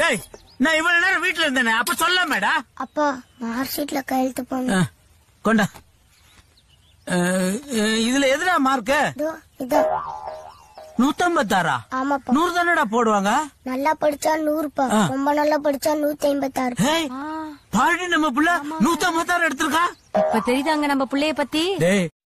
நான் இவ்வளவு நேரம் வீட்டுல இருந்தேனே அப்ப சொல்ல மேடா அப்பா மார்க் ஷீட்ல கையெழுத்து போங்க கொண்டா இதுல எதுடா மார்க் நூத்தம்பத்தாறா ஆமாப்பா நூறு தானடா போடுவாங்க நல்லா படிச்சா நூறுப்பா ரொம்ப நல்லா படிச்சா நூத்தி ஐம்பத்தாறு பாடி நம்ம புள்ள நூத்தம்பத்தாறு எடுத்திருக்கா இப்ப தெரியுதாங்க நம்ம புள்ளைய பத்தி